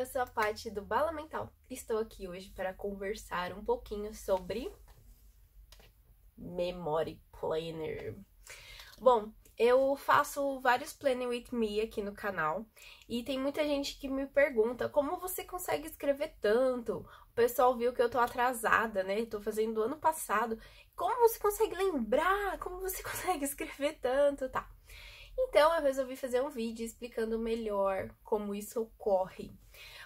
eu sou a Paty do Bala Mental. Estou aqui hoje para conversar um pouquinho sobre Memory Planner. Bom, eu faço vários planning With Me aqui no canal e tem muita gente que me pergunta como você consegue escrever tanto? O pessoal viu que eu tô atrasada, né? Tô fazendo do ano passado. Como você consegue lembrar? Como você consegue escrever tanto? Tá. Então eu resolvi fazer um vídeo explicando melhor como isso ocorre.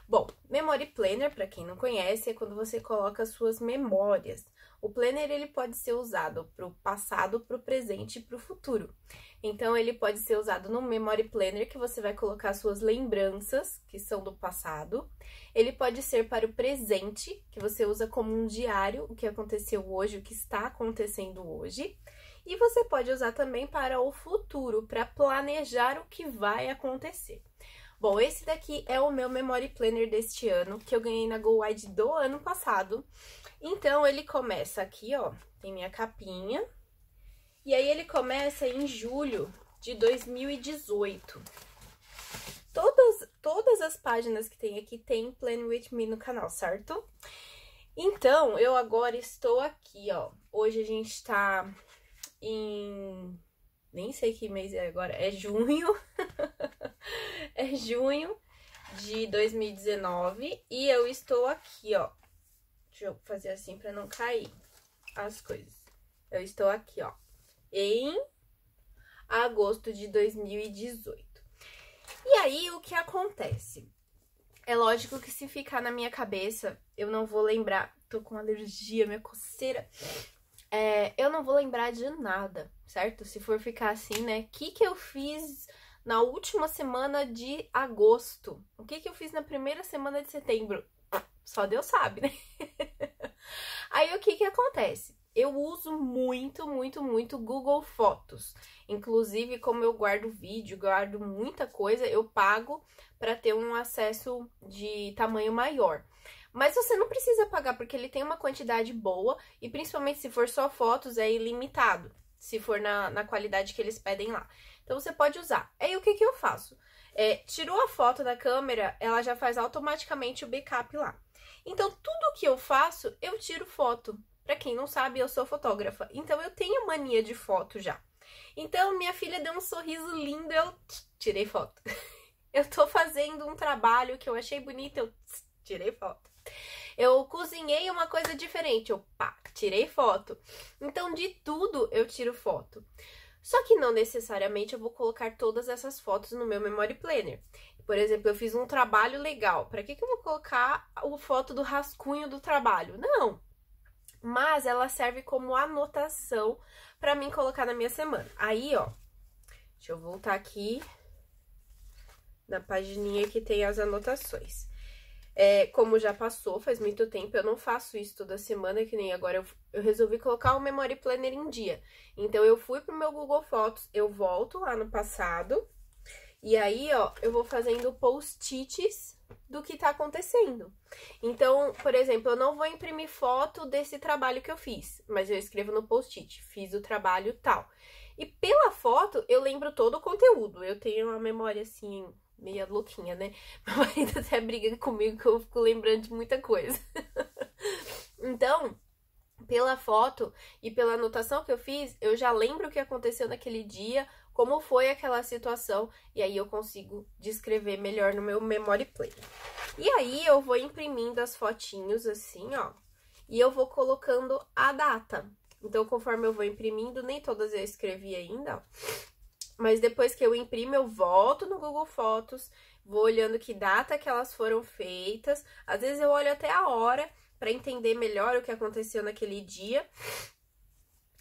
Bom, Memory Planner, para quem não conhece, é quando você coloca suas memórias. O planner ele pode ser usado para o passado, para o presente e para o futuro. Então ele pode ser usado no Memory Planner que você vai colocar suas lembranças que são do passado. Ele pode ser para o presente que você usa como um diário o que aconteceu hoje, o que está acontecendo hoje. E você pode usar também para o futuro para planejar o que vai acontecer. Bom, esse daqui é o meu Memory Planner deste ano, que eu ganhei na Go Wide do ano passado. Então, ele começa aqui, ó, tem minha capinha. E aí, ele começa em julho de 2018. Todas, todas as páginas que tem aqui tem Plan With Me no canal, certo? Então, eu agora estou aqui, ó. Hoje a gente tá em... Nem sei que mês é agora, é junho. É junho de 2019 e eu estou aqui, ó. Deixa eu fazer assim para não cair as coisas. Eu estou aqui, ó, em agosto de 2018. E aí, o que acontece? É lógico que se ficar na minha cabeça, eu não vou lembrar. Tô com alergia, minha coceira. É, eu não vou lembrar de nada, certo? Se for ficar assim, né? O que, que eu fiz na última semana de agosto. O que, que eu fiz na primeira semana de setembro? Só Deus sabe, né? Aí o que, que acontece? Eu uso muito, muito, muito Google Fotos. Inclusive, como eu guardo vídeo, guardo muita coisa, eu pago para ter um acesso de tamanho maior. Mas você não precisa pagar, porque ele tem uma quantidade boa e principalmente se for só fotos, é ilimitado, se for na, na qualidade que eles pedem lá. Então você pode usar. Aí o que, que eu faço? É, tirou a foto da câmera, ela já faz automaticamente o backup lá. Então tudo que eu faço, eu tiro foto. Para quem não sabe, eu sou fotógrafa, então eu tenho mania de foto já. Então minha filha deu um sorriso lindo, eu tirei foto. Eu tô fazendo um trabalho que eu achei bonito, eu tirei foto. Eu cozinhei uma coisa diferente, eu pá, tirei foto. Então de tudo eu tiro foto. Só que não necessariamente eu vou colocar todas essas fotos no meu memory planner. Por exemplo, eu fiz um trabalho legal. Para que, que eu vou colocar a foto do rascunho do trabalho? Não! Mas ela serve como anotação para mim colocar na minha semana. Aí, ó, deixa eu voltar aqui na pagininha que tem as anotações. É, como já passou, faz muito tempo, eu não faço isso toda semana, que nem agora. Eu, eu resolvi colocar o Memory Planner em dia. Então, eu fui pro meu Google Fotos, eu volto lá no passado. E aí, ó, eu vou fazendo post-its do que tá acontecendo. Então, por exemplo, eu não vou imprimir foto desse trabalho que eu fiz, mas eu escrevo no post-it, fiz o trabalho tal. E pela foto, eu lembro todo o conteúdo. Eu tenho uma memória, assim, meia louquinha, né? Meu marido até briga comigo que eu fico lembrando de muita coisa. então, pela foto e pela anotação que eu fiz, eu já lembro o que aconteceu naquele dia, como foi aquela situação, e aí eu consigo descrever melhor no meu memory play. E aí eu vou imprimindo as fotinhos assim, ó, e eu vou colocando a data. Então, conforme eu vou imprimindo, nem todas eu escrevi ainda, ó. Mas depois que eu imprimo, eu volto no Google Fotos, vou olhando que data que elas foram feitas. Às vezes eu olho até a hora para entender melhor o que aconteceu naquele dia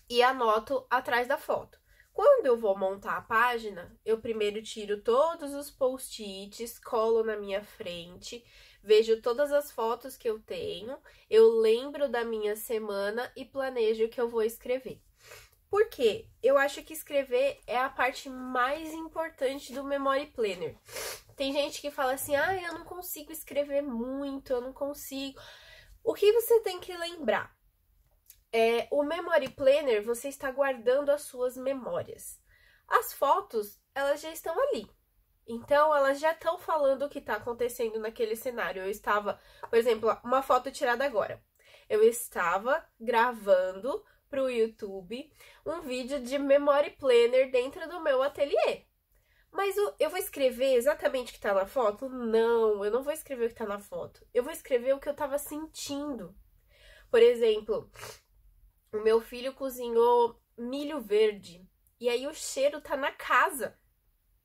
e anoto atrás da foto. Quando eu vou montar a página, eu primeiro tiro todos os post-its, colo na minha frente, vejo todas as fotos que eu tenho, eu lembro da minha semana e planejo o que eu vou escrever. Por quê? Eu acho que escrever é a parte mais importante do Memory Planner. Tem gente que fala assim: ah, eu não consigo escrever muito, eu não consigo. O que você tem que lembrar? É, o Memory Planner, você está guardando as suas memórias. As fotos, elas já estão ali. Então, elas já estão falando o que está acontecendo naquele cenário. Eu estava, por exemplo, uma foto tirada agora. Eu estava gravando para o YouTube um vídeo de memory planner dentro do meu ateliê. Mas eu vou escrever exatamente o que está na foto? Não, eu não vou escrever o que está na foto. Eu vou escrever o que eu estava sentindo. Por exemplo, o meu filho cozinhou milho verde. E aí o cheiro tá na casa.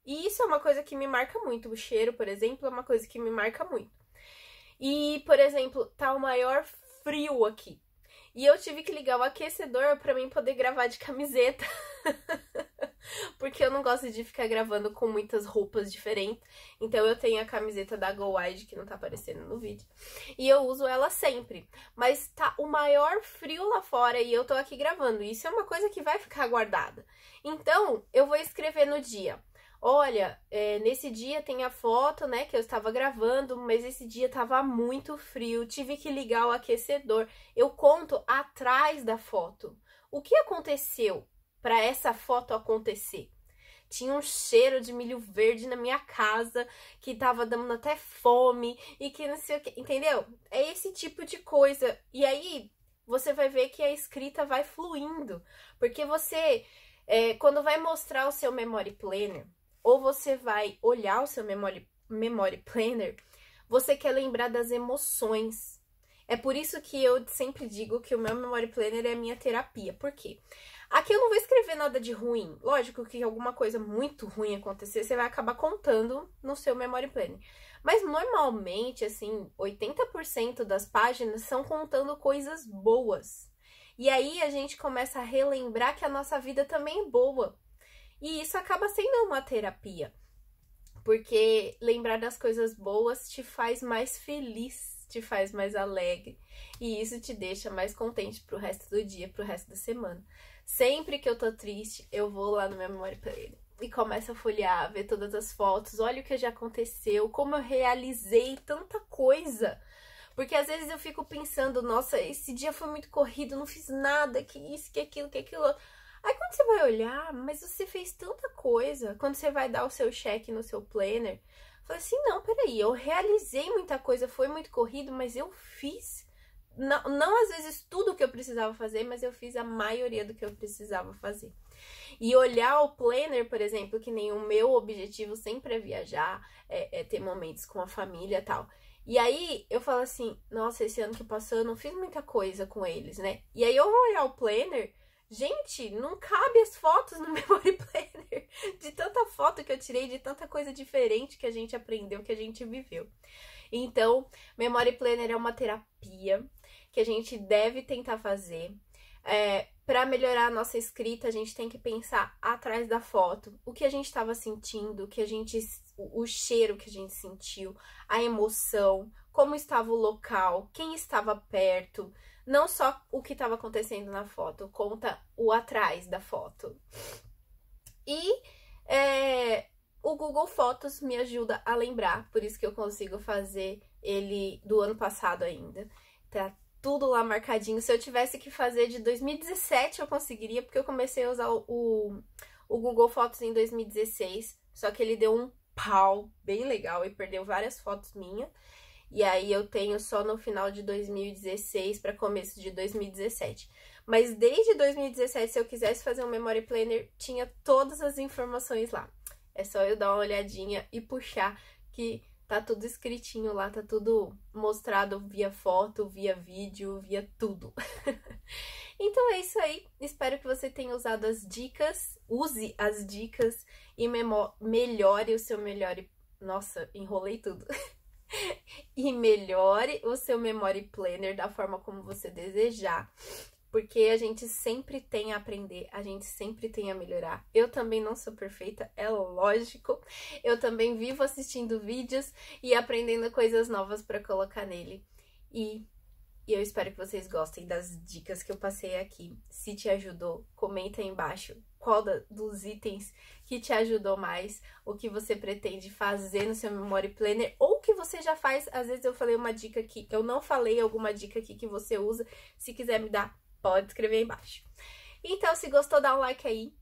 E isso é uma coisa que me marca muito. O cheiro, por exemplo, é uma coisa que me marca muito. E, por exemplo, tá o maior frio aqui. E eu tive que ligar o aquecedor para mim poder gravar de camiseta. Porque eu não gosto de ficar gravando com muitas roupas diferentes. Então eu tenho a camiseta da Go Wide, que não tá aparecendo no vídeo. E eu uso ela sempre. Mas tá o maior frio lá fora e eu tô aqui gravando. Isso é uma coisa que vai ficar guardada. Então eu vou escrever no dia Olha, é, nesse dia tem a foto, né, que eu estava gravando, mas esse dia estava muito frio, tive que ligar o aquecedor. Eu conto atrás da foto. O que aconteceu para essa foto acontecer? Tinha um cheiro de milho verde na minha casa que estava dando até fome e que não sei o que, entendeu? É esse tipo de coisa. E aí você vai ver que a escrita vai fluindo, porque você, é, quando vai mostrar o seu memory planner, ou você vai olhar o seu memory, memory planner, você quer lembrar das emoções. É por isso que eu sempre digo que o meu memory planner é a minha terapia. Por quê? Aqui eu não vou escrever nada de ruim. Lógico que alguma coisa muito ruim acontecer, você vai acabar contando no seu memory planner. Mas normalmente, assim, 80% das páginas são contando coisas boas. E aí a gente começa a relembrar que a nossa vida também é boa. E isso acaba sendo uma terapia, porque lembrar das coisas boas te faz mais feliz, te faz mais alegre, e isso te deixa mais contente pro resto do dia, pro resto da semana. Sempre que eu tô triste, eu vou lá na minha memória planner e começo a folhear, ver todas as fotos, olha o que já aconteceu, como eu realizei tanta coisa. Porque às vezes eu fico pensando, nossa, esse dia foi muito corrido, não fiz nada, que isso, que aquilo, que aquilo. Aí quando você vai olhar, mas você fez tanta coisa, quando você vai dar o seu cheque no seu planner, fala assim, não, peraí, eu realizei muita coisa, foi muito corrido, mas eu fiz. Não, não às vezes tudo o que eu precisava fazer, mas eu fiz a maioria do que eu precisava fazer. E olhar o planner, por exemplo, que nem o meu objetivo sempre é viajar, é, é ter momentos com a família e tal. E aí eu falo assim, nossa, esse ano que passou eu não fiz muita coisa com eles, né? E aí eu vou olhar o planner Gente, não cabe as fotos no Memory Planner de tanta foto que eu tirei, de tanta coisa diferente que a gente aprendeu, que a gente viveu. Então, Memory Planner é uma terapia que a gente deve tentar fazer. É, para melhorar a nossa escrita, a gente tem que pensar atrás da foto, o que a gente estava sentindo, o que a gente, o cheiro que a gente sentiu, a emoção, como estava o local, quem estava perto, não só o que estava acontecendo na foto, conta o atrás da foto. E é, o Google Fotos me ajuda a lembrar, por isso que eu consigo fazer ele do ano passado ainda. Tá tudo lá marcadinho. Se eu tivesse que fazer de 2017, eu conseguiria, porque eu comecei a usar o, o, o Google Fotos em 2016, só que ele deu um pau bem legal e perdeu várias fotos minhas. E aí eu tenho só no final de 2016 para começo de 2017. Mas desde 2017, se eu quisesse fazer um memory planner, tinha todas as informações lá. É só eu dar uma olhadinha e puxar que tá tudo escritinho lá, tá tudo mostrado via foto, via vídeo, via tudo. então é isso aí. Espero que você tenha usado as dicas, use as dicas e melhore o seu melhor. Nossa, enrolei tudo. e melhore o seu memory planner da forma como você desejar. Porque a gente sempre tem a aprender, a gente sempre tem a melhorar. Eu também não sou perfeita, é lógico. Eu também vivo assistindo vídeos e aprendendo coisas novas para colocar nele. E e eu espero que vocês gostem das dicas que eu passei aqui. Se te ajudou, comenta aí embaixo qual da, dos itens que te ajudou mais, o que você pretende fazer no seu Memory Planner, ou o que você já faz. Às vezes eu falei uma dica aqui, eu não falei alguma dica aqui que você usa. Se quiser me dar, pode escrever aí embaixo. Então, se gostou, dá um like aí.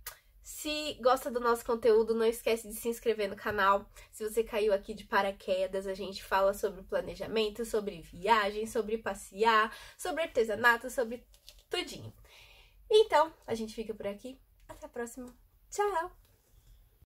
Se gosta do nosso conteúdo, não esquece de se inscrever no canal. Se você caiu aqui de paraquedas, a gente fala sobre planejamento, sobre viagem, sobre passear, sobre artesanato, sobre tudinho. Então, a gente fica por aqui. Até a próxima. Tchau!